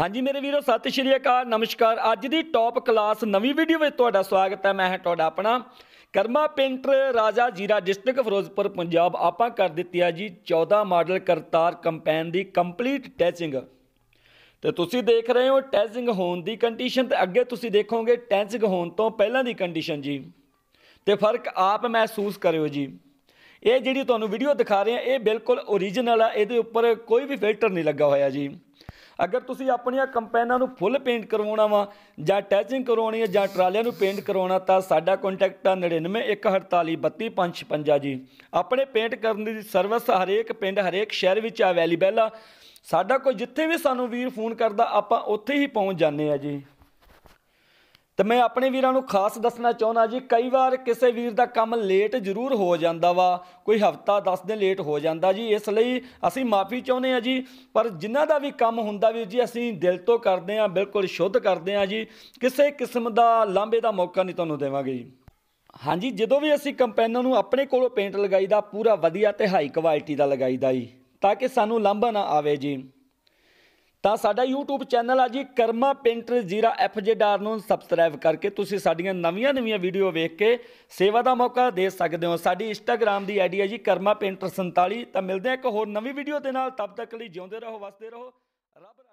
ਹਾਂਜੀ ਮੇਰੇ ਵੀਰੋ ਸਤਿ ਸ਼੍ਰੀ ਅਕਾਲ ਨਮਸਕਾਰ ਅੱਜ ਦੀ ਟੌਪ ਕਲਾਸ ਨਵੀਂ ਵੀਡੀਓ ਵਿੱਚ ਤੁਹਾਡਾ ਸਵਾਗਤ ਹੈ ਮੈਂ ਹਾਂ ਤੁਹਾਡਾ ਆਪਣਾ ਕਰਮਾ ਪੇਂਟਰ ਰਾਜਾ ਜੀਰਾ ਡਿਸਟ੍ਰਿਕਟ ਫਿਰੋਜ਼ਪੁਰ ਪੰਜਾਬ ਆਪਾਂ ਕਰ ਦਿੱਤੀ ਹੈ ਜੀ 14 ਮਾਡਲ ਕਰਤਾਰ ਕੰਪੈਨ ਦੀ ਕੰਪਲੀਟ ਟੈਚਿੰਗ ਤੇ ਤੁਸੀਂ ਦੇਖ ਰਹੇ ਹੋ ਟੈਚਿੰਗ ਹੋਣ ਦੀ ਕੰਡੀਸ਼ਨ ਤੇ ਅੱਗੇ ਤੁਸੀਂ ਦੇਖੋਗੇ ਟੈਚਿੰਗ ਹੋਣ ਤੋਂ ਪਹਿਲਾਂ ਦੀ ਕੰਡੀਸ਼ਨ ਜੀ ਤੇ ਫਰਕ ਆਪ ਮਹਿਸੂਸ ਕਰਿਓ ਜੀ ਇਹ ਜਿਹੜੀ ਤੁਹਾਨੂੰ ਵੀਡੀਓ ਦਿਖਾ ਰਹੇ ਆ ਇਹ ਬਿਲਕੁਲ origignal ਆ ਇਹਦੇ ਉੱਪਰ ਕੋਈ ਵੀ ਫਿਲਟਰ ਨਹੀਂ ਲੱਗਾ ਹੋਇਆ ਜੀ ਅਗਰ ਤੁਸੀਂ ਆਪਣੀਆਂ ਕੰਪੈਨਾਂ ਨੂੰ ਫੁੱਲ ਪੇਂਟ ਕਰਵਾਉਣਾ ਵਾ ਜਾਂ ਟੈਚਿੰਗ ਕਰਵਾਉਣੀ ਹੈ ਜਾਂ ਟਰਾਲਿਆਂ ਨੂੰ ਪੇਂਟ ਕਰਵਾਉਣਾ ਤਾਂ ਸਾਡਾ ਕੰਟੈਕਟ ਆ 9914432556 ਜੀ ਆਪਣੇ ਪੇਂਟ ਕਰਨ ਦੀ ਸਰਵਿਸ ਹਰੇਕ ਪਿੰਡ ਹਰੇਕ ਸ਼ਹਿਰ ਵਿੱਚ ਅਵੇਲੇਬਲ ਆ ਸਾਡਾ ਕੋਈ ਜਿੱਥੇ ਵੀ ਸਾਨੂੰ ਵੀਰ ਫੋਨ ਕਰਦਾ ਆਪਾਂ ਉੱਥੇ ਹੀ ਪਹੁੰਚ ਜਾਂਦੇ ਆ ਜੀ ਤੇ ਮੈਂ ਆਪਣੇ ਵੀਰਾਂ ਨੂੰ ਖਾਸ ਦੱਸਣਾ ਚਾਹੁੰਦਾ ਜੀ ਕਈ ਵਾਰ ਕਿਸੇ ਵੀਰ ਦਾ ਕੰਮ ਲੇਟ ਜ਼ਰੂਰ ਹੋ ਜਾਂਦਾ ਵਾ ਕੋਈ ਹਫਤਾ 10 ਦਿਨ ਲੇਟ ਹੋ ਜਾਂਦਾ ਜੀ ਇਸ ਲਈ ਅਸੀਂ ਮਾਫੀ ਚਾਹੁੰਦੇ ਆ ਜੀ ਪਰ ਜਿਨ੍ਹਾਂ ਦਾ ਵੀ ਕੰਮ ਹੁੰਦਾ ਵੀਰ ਜੀ ਅਸੀਂ ਦਿਲ ਤੋਂ ਕਰਦੇ ਆ ਬਿਲਕੁਲ ਸ਼ੁੱਧ ਕਰਦੇ ਆ ਜੀ ਕਿਸੇ ਕਿਸਮ ਦਾ ਲਾਂਬੇ ਦਾ ਮੌਕਾ ਨਹੀਂ ਤੁਹਾਨੂੰ ਦੇਵਾਂਗੇ ਜੀ ਹਾਂਜੀ ਜਦੋਂ ਵੀ ਅਸੀਂ ਕੰਪੈਨਰ ਨੂੰ ਆਪਣੇ ਕੋਲੋਂ ਪੇਂਟ ਲਗਾਈਦਾ ਪੂਰਾ ਵਧੀਆ ਤੇ ਹਾਈ ਕੁਆਲਿਟੀ ਦਾ ਲਗਾਈਦਾ ਜੀ ਤਾਂ ਕਿ ਸਾਨੂੰ ਲਾਂਬਾ ਨਾ ਆਵੇ ਜੀ ਤਾਂ ਸਾਡਾ YouTube ਚੈਨਲ ਆ ਜੀ ਕਰਮਾ ਪੇਂਟਰ ਜੀਰਾ FJDR ਨੂੰ ਸਬਸਕ੍ਰਾਈਬ ਕਰਕੇ ਤੁਸੀਂ ਸਾਡੀਆਂ ਨਵੀਆਂ-ਨਵੀਆਂ ਵੀਡੀਓ ਵੇਖ ਕੇ ਸੇਵਾ ਦਾ ਮੌਕਾ ਦੇ ਸਕਦੇ ਹੋ ਸਾਡੀ Instagram ਦੀ ਆਈਡੀ ਹੈ ਜੀ ਕਰਮਾ ਪੇਂਟਰ 47 ਤਾਂ ਮਿਲਦੇ ਆ ਇੱਕ ਹੋਰ ਨਵੀਂ ਵੀਡੀਓ ਦੇ ਨਾਲ ਤਦ ਤੱਕ ਲਈ ਜਿਉਂਦੇ ਰਹੋ ਵਸਦੇ ਰਹੋ ਰੱਬ